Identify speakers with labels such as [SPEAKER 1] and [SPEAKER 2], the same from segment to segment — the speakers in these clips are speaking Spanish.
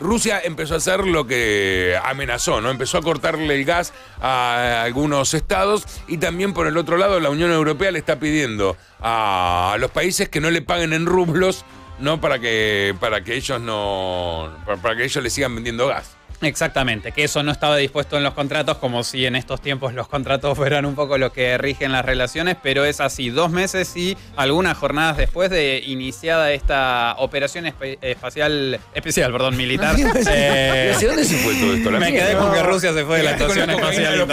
[SPEAKER 1] Rusia empezó a hacer lo que amenazó, ¿no? Empezó a cortarle el gas a algunos estados y también por el otro lado la Unión Europea le está pidiendo a los países que no le paguen en rublos, ¿no? Para que, para que ellos no. para que ellos le sigan vendiendo gas. Exactamente, que eso no estaba dispuesto en los contratos, como si en estos tiempos los contratos fueran un poco lo que rigen las relaciones, pero es así, dos meses y algunas jornadas después de iniciada esta operación espacial, especial, perdón, militar. Eh, dónde se fue todo esto? me quedé con que Rusia se fue de la estación espacial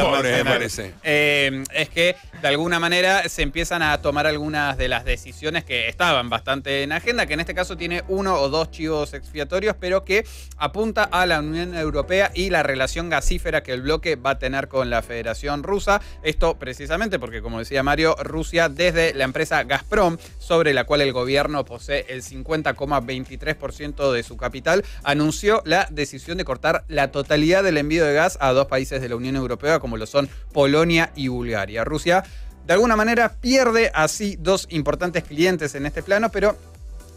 [SPEAKER 1] eh, es que de alguna manera se empiezan a tomar algunas de las decisiones que estaban bastante en agenda, que en este caso tiene uno o dos chivos expiatorios, pero que apunta a la Unión Europea y la relación gasífera que el bloque va a tener con la Federación Rusa. Esto precisamente porque, como decía Mario, Rusia desde la empresa Gazprom, sobre la cual el gobierno posee el 50,23% de su capital, anunció la decisión de cortar la totalidad del envío de gas a dos países de la Unión Europea, como lo son Polonia y Bulgaria. Rusia de alguna manera pierde así dos importantes clientes en este plano, pero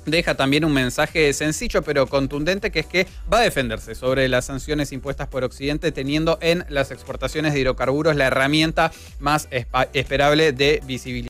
[SPEAKER 1] deja también un mensaje sencillo pero contundente que es que va a defenderse sobre las sanciones impuestas por Occidente teniendo en las exportaciones de hidrocarburos la herramienta más esperable de visibilidad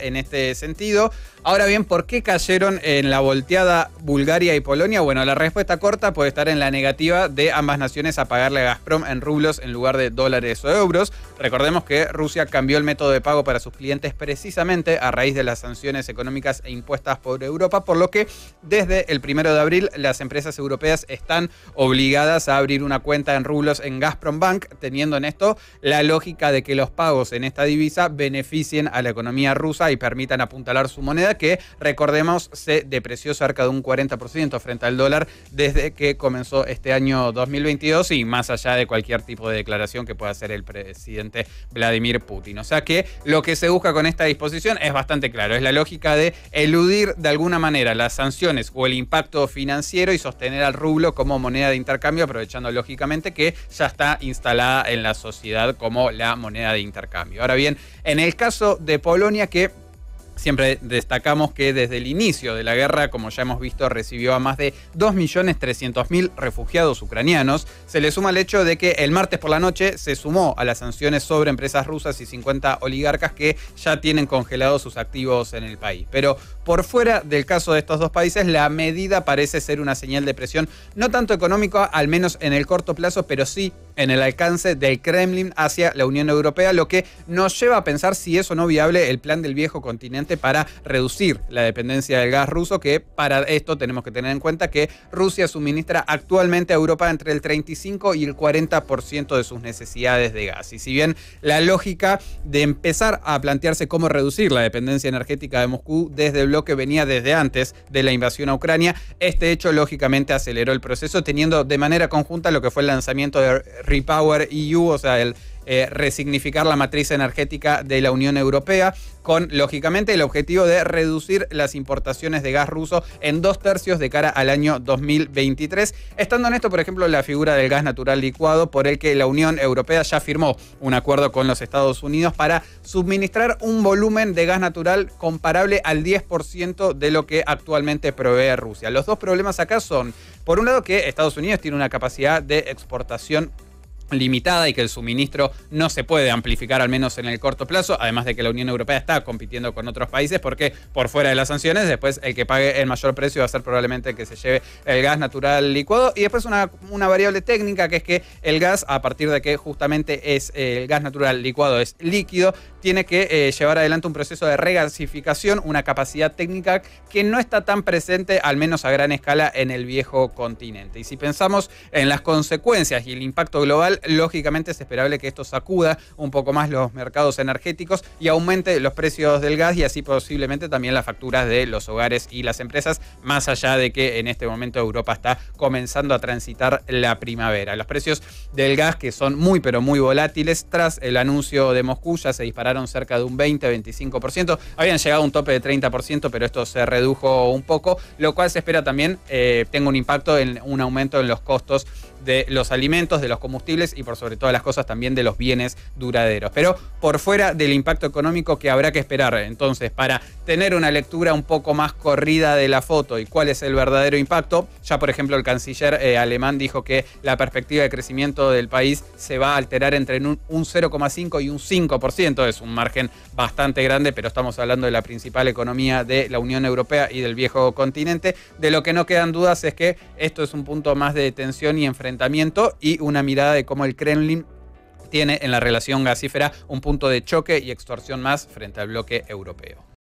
[SPEAKER 1] en este sentido. Ahora bien, ¿por qué cayeron en la volteada Bulgaria y Polonia? Bueno, la respuesta corta puede estar en la negativa de ambas naciones a pagarle a Gazprom en rublos en lugar de dólares o euros. Recordemos que Rusia cambió el método de pago para sus clientes precisamente a raíz de las sanciones económicas e impuestas por Europa, por lo que desde el primero de abril las empresas europeas están obligadas a abrir una cuenta en rublos en Gazprom Bank, teniendo en esto la lógica de que los pagos en esta divisa beneficien a la economía rusa y permitan apuntalar su moneda que, recordemos, se depreció cerca de un 40% frente al dólar desde que comenzó este año 2022 y más allá de cualquier tipo de declaración que pueda hacer el presidente Vladimir Putin. O sea que lo que se busca con esta disposición es bastante claro, es la lógica de eludir de alguna manera las sanciones o el impacto financiero y sostener al rublo como moneda de intercambio, aprovechando lógicamente que ya está instalada en la sociedad como la moneda de intercambio. Ahora bien, en el caso de Polonia, que Siempre destacamos que desde el inicio de la guerra, como ya hemos visto, recibió a más de 2.300.000 refugiados ucranianos. Se le suma el hecho de que el martes por la noche se sumó a las sanciones sobre empresas rusas y 50 oligarcas que ya tienen congelados sus activos en el país. Pero por fuera del caso de estos dos países, la medida parece ser una señal de presión, no tanto económica, al menos en el corto plazo, pero sí en el alcance del Kremlin hacia la Unión Europea, lo que nos lleva a pensar si es o no viable el plan del viejo continente para reducir la dependencia del gas ruso, que para esto tenemos que tener en cuenta que Rusia suministra actualmente a Europa entre el 35 y el 40% de sus necesidades de gas. Y si bien la lógica de empezar a plantearse cómo reducir la dependencia energética de Moscú desde el bloque que venía desde antes de la invasión a Ucrania. Este hecho, lógicamente, aceleró el proceso, teniendo de manera conjunta lo que fue el lanzamiento de Repower EU, o sea, el, eh, resignificar la matriz energética de la Unión Europea, con lógicamente el objetivo de reducir las importaciones de gas ruso en dos tercios de cara al año 2023. Estando en esto, por ejemplo, la figura del gas natural licuado, por el que la Unión Europea ya firmó un acuerdo con los Estados Unidos para suministrar un volumen de gas natural comparable al 10% de lo que actualmente provee Rusia. Los dos problemas acá son, por un lado, que Estados Unidos tiene una capacidad de exportación limitada y que el suministro no se puede amplificar al menos en el corto plazo, además de que la Unión Europea está compitiendo con otros países porque por fuera de las sanciones después el que pague el mayor precio va a ser probablemente el que se lleve el gas natural licuado y después una, variable técnica que es que el gas a partir de que justamente es el gas natural licuado es líquido tiene que eh, llevar adelante un proceso de regasificación, una capacidad técnica que no está tan presente, al menos a gran escala, en el viejo continente. Y si pensamos en las consecuencias y el impacto global, lógicamente es esperable que esto sacuda un poco más los mercados energéticos y aumente los precios del gas y así posiblemente también las facturas de los hogares y las empresas, más allá de que en este momento Europa está comenzando a transitar la primavera. Los precios del gas que son muy pero muy volátiles tras el anuncio de Moscú ya se dispararon cerca de un 20-25%, habían llegado a un tope de 30% pero esto se redujo un poco, lo cual se espera también eh, tenga un impacto en un aumento en los costos de los alimentos, de los combustibles y por sobre todas las cosas también de los bienes duraderos. Pero por fuera del impacto económico que habrá que esperar entonces para tener una lectura un poco más corrida de la foto y cuál es el verdadero impacto, ya por ejemplo el canciller eh, alemán dijo que la perspectiva de crecimiento del país se va a alterar entre un, un 0,5 y un 5%, es un margen bastante grande, pero estamos hablando de la principal economía de la Unión Europea y del viejo continente, de lo que no quedan dudas es que esto es un punto más de tensión y enfrentamiento y una mirada de cómo el Kremlin tiene en la relación gasífera un punto de choque y extorsión más frente al bloque europeo.